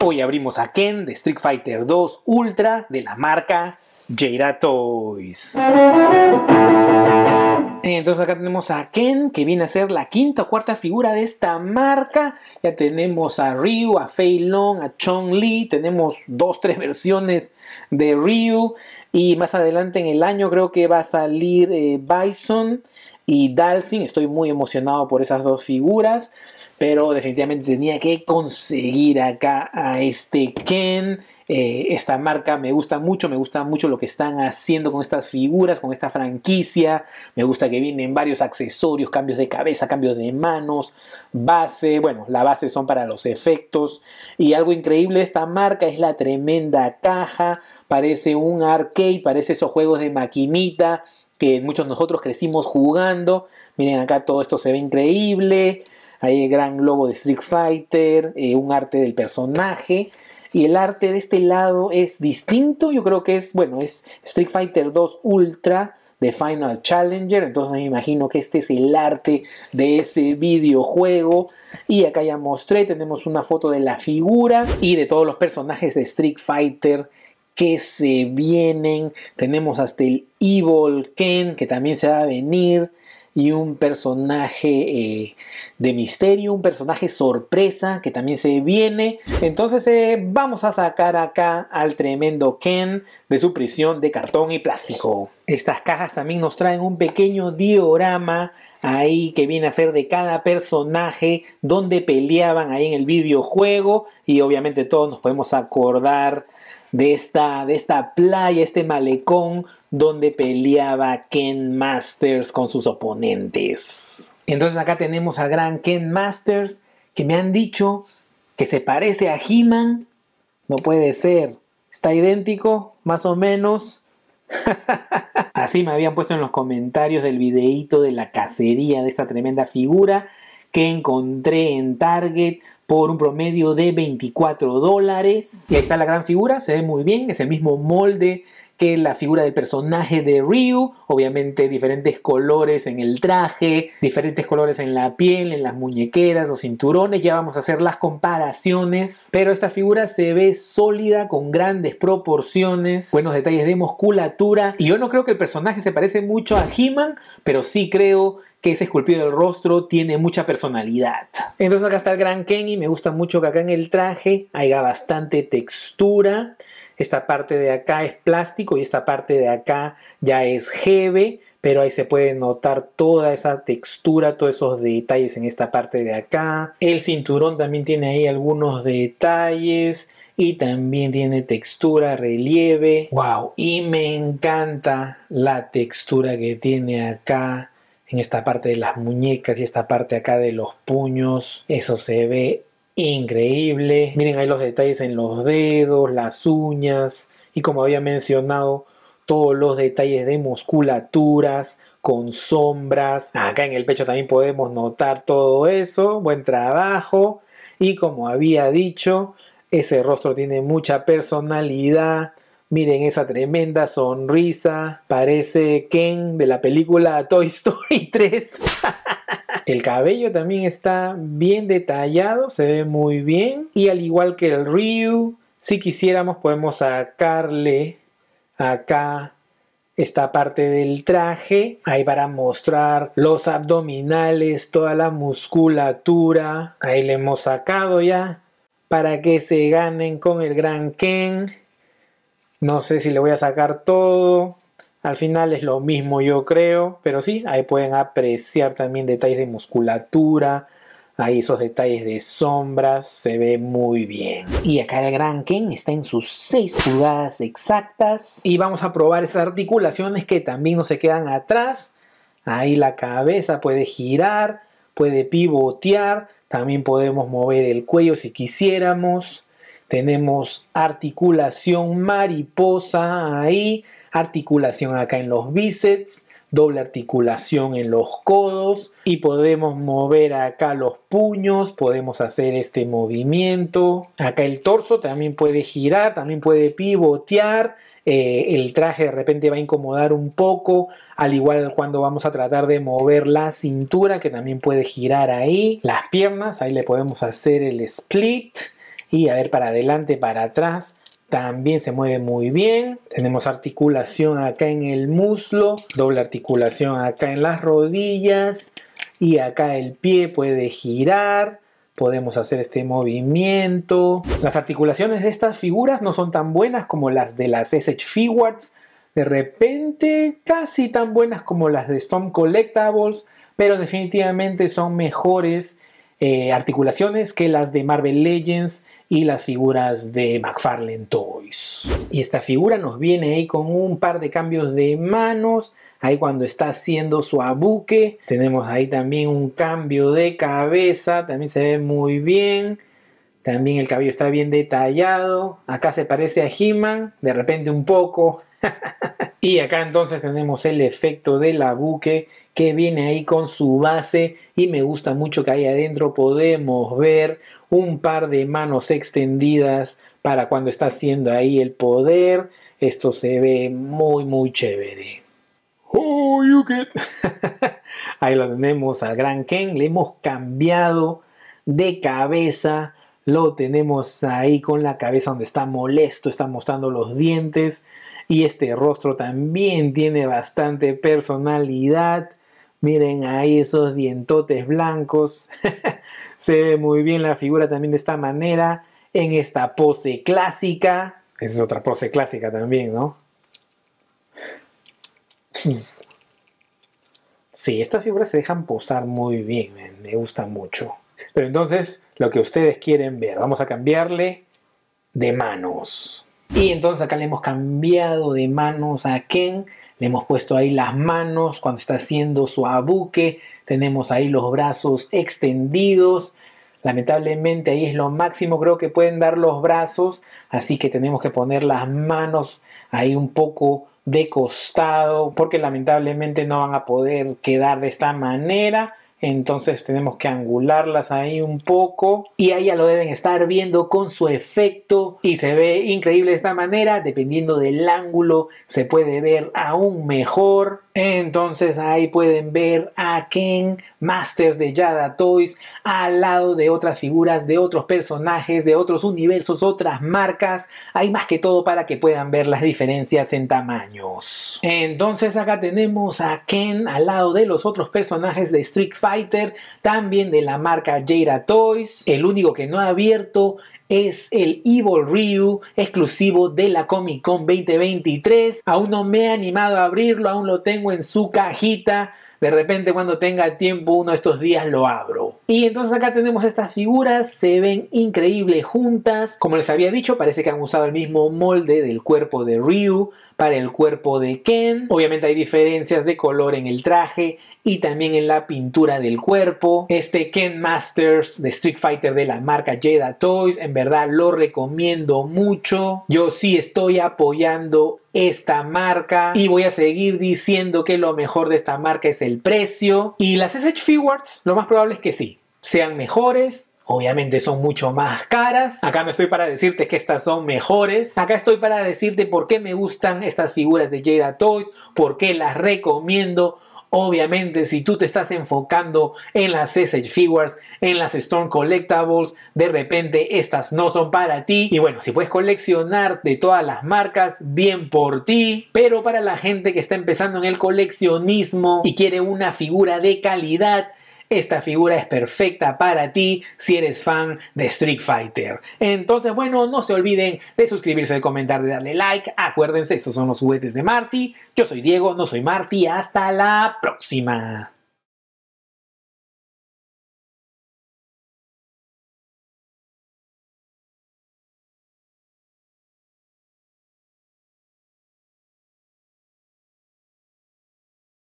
Hoy abrimos a Ken de Street Fighter 2 Ultra de la marca jira Toys. Entonces acá tenemos a Ken, que viene a ser la quinta o cuarta figura de esta marca. Ya tenemos a Ryu, a Fei Long, a Chong Li. Tenemos dos, tres versiones de Ryu. Y más adelante en el año creo que va a salir eh, Bison y Dalsin. Estoy muy emocionado por esas dos figuras pero definitivamente tenía que conseguir acá a este Ken. Eh, esta marca me gusta mucho, me gusta mucho lo que están haciendo con estas figuras, con esta franquicia. Me gusta que vienen varios accesorios, cambios de cabeza, cambios de manos, base. Bueno, la base son para los efectos. Y algo increíble de esta marca es la tremenda caja. Parece un arcade, parece esos juegos de maquinita que muchos de nosotros crecimos jugando. Miren acá todo esto se ve increíble. Hay el gran logo de Street Fighter, eh, un arte del personaje. Y el arte de este lado es distinto. Yo creo que es, bueno, es Street Fighter 2 Ultra de Final Challenger. Entonces me imagino que este es el arte de ese videojuego. Y acá ya mostré, tenemos una foto de la figura y de todos los personajes de Street Fighter que se vienen. Tenemos hasta el Evil Ken que también se va a venir y un personaje eh, de misterio, un personaje sorpresa que también se viene. Entonces eh, vamos a sacar acá al tremendo Ken de su prisión de cartón y plástico. Estas cajas también nos traen un pequeño diorama ahí que viene a ser de cada personaje, donde peleaban ahí en el videojuego y obviamente todos nos podemos acordar de esta, de esta playa, este malecón donde peleaba Ken Masters con sus oponentes. Entonces acá tenemos al gran Ken Masters que me han dicho que se parece a He-Man. No puede ser. Está idéntico, más o menos. Así me habían puesto en los comentarios del videíto de la cacería de esta tremenda figura que encontré en Target por un promedio de 24 dólares. Y ahí está la gran figura, se ve muy bien, es el mismo molde que la figura del personaje de Ryu, obviamente diferentes colores en el traje, diferentes colores en la piel, en las muñequeras, los cinturones, ya vamos a hacer las comparaciones, pero esta figura se ve sólida con grandes proporciones, buenos detalles de musculatura y yo no creo que el personaje se parece mucho a He-Man, pero sí creo que ese esculpido del rostro tiene mucha personalidad. Entonces acá está el gran Kenny, me gusta mucho que acá en el traje haya bastante textura, esta parte de acá es plástico y esta parte de acá ya es jeve, pero ahí se puede notar toda esa textura, todos esos detalles en esta parte de acá. El cinturón también tiene ahí algunos detalles y también tiene textura, relieve. ¡Wow! Y me encanta la textura que tiene acá en esta parte de las muñecas y esta parte acá de los puños. Eso se ve increíble. Miren ahí los detalles en los dedos, las uñas y como había mencionado, todos los detalles de musculaturas con sombras. Acá en el pecho también podemos notar todo eso. Buen trabajo. Y como había dicho, ese rostro tiene mucha personalidad. Miren esa tremenda sonrisa. Parece Ken de la película Toy Story 3. El cabello también está bien detallado, se ve muy bien. Y al igual que el Ryu, si quisiéramos podemos sacarle acá esta parte del traje. Ahí para mostrar los abdominales, toda la musculatura. Ahí le hemos sacado ya. Para que se ganen con el gran Ken. No sé si le voy a sacar todo. Al final es lo mismo yo creo, pero sí, ahí pueden apreciar también detalles de musculatura, ahí esos detalles de sombras, se ve muy bien. Y acá el Gran Ken está en sus seis pulgadas exactas. Y vamos a probar esas articulaciones que también no se quedan atrás. Ahí la cabeza puede girar, puede pivotear, también podemos mover el cuello si quisiéramos. Tenemos articulación mariposa ahí, articulación acá en los bíceps, doble articulación en los codos y podemos mover acá los puños, podemos hacer este movimiento. Acá el torso también puede girar, también puede pivotear. Eh, el traje de repente va a incomodar un poco, al igual cuando vamos a tratar de mover la cintura que también puede girar ahí, las piernas, ahí le podemos hacer el split, y a ver para adelante, para atrás. También se mueve muy bien. Tenemos articulación acá en el muslo, doble articulación acá en las rodillas y acá el pie puede girar podemos hacer este movimiento. Las articulaciones de estas figuras no son tan buenas como las de las SH Figuarts. de repente casi tan buenas como las de Stone Collectables, pero definitivamente son mejores eh, articulaciones que las de Marvel Legends y las figuras de McFarlane Toys. Y esta figura nos viene ahí con un par de cambios de manos. Ahí cuando está haciendo su abuque. Tenemos ahí también un cambio de cabeza. También se ve muy bien. También el cabello está bien detallado. Acá se parece a He-Man. De repente un poco. y acá entonces tenemos el efecto de la buque que viene ahí con su base y me gusta mucho que ahí adentro podemos ver un par de manos extendidas para cuando está haciendo ahí el poder. Esto se ve muy muy chévere. Oh, ahí lo tenemos al gran Ken, le hemos cambiado de cabeza. Lo tenemos ahí con la cabeza donde está molesto, está mostrando los dientes. Y este rostro también tiene bastante personalidad. Miren ahí esos dientotes blancos. Se ve muy bien la figura también de esta manera. En esta pose clásica. Esa es otra pose clásica también, ¿no? Sí, estas figuras se dejan posar muy bien, me gusta mucho. Pero entonces, lo que ustedes quieren ver, vamos a cambiarle de manos. Y entonces acá le hemos cambiado de manos a Ken, le hemos puesto ahí las manos cuando está haciendo su abuque, tenemos ahí los brazos extendidos. Lamentablemente ahí es lo máximo creo que pueden dar los brazos, así que tenemos que poner las manos ahí un poco de costado porque lamentablemente no van a poder quedar de esta manera entonces tenemos que angularlas ahí un poco y ahí ya lo deben estar viendo con su efecto y se ve increíble de esta manera dependiendo del ángulo se puede ver aún mejor entonces ahí pueden ver a Ken Masters de Jada Toys al lado de otras figuras, de otros personajes, de otros universos, otras marcas. Hay más que todo para que puedan ver las diferencias en tamaños. Entonces acá tenemos a Ken al lado de los otros personajes de Street Fighter, también de la marca Jada Toys. El único que no ha abierto es el Evil Ryu exclusivo de la Comic Con 2023. Aún no me he animado a abrirlo, aún lo tengo en su cajita. De repente cuando tenga tiempo uno de estos días lo abro. Y entonces acá tenemos estas figuras, se ven increíbles juntas. Como les había dicho, parece que han usado el mismo molde del cuerpo de Ryu para el cuerpo de Ken. Obviamente hay diferencias de color en el traje y también en la pintura del cuerpo. Este Ken Masters de Street Fighter de la marca Jedi Toys, en verdad lo recomiendo mucho. Yo sí estoy apoyando esta marca y voy a seguir diciendo que lo mejor de esta marca es el precio y las SH Figures lo más probable es que sí sean mejores. Obviamente son mucho más caras. Acá no estoy para decirte que estas son mejores. Acá estoy para decirte por qué me gustan estas figuras de Jada Toys, por qué las recomiendo. Obviamente, si tú te estás enfocando en las SH Figures, en las Storm Collectables, de repente estas no son para ti. Y bueno, si puedes coleccionar de todas las marcas, bien por ti. Pero para la gente que está empezando en el coleccionismo y quiere una figura de calidad, esta figura es perfecta para ti si eres fan de Street Fighter. Entonces, bueno, no se olviden de suscribirse, de comentar, de darle like. Acuérdense, estos son los juguetes de Marty. Yo soy Diego, no soy Marty. Hasta la próxima.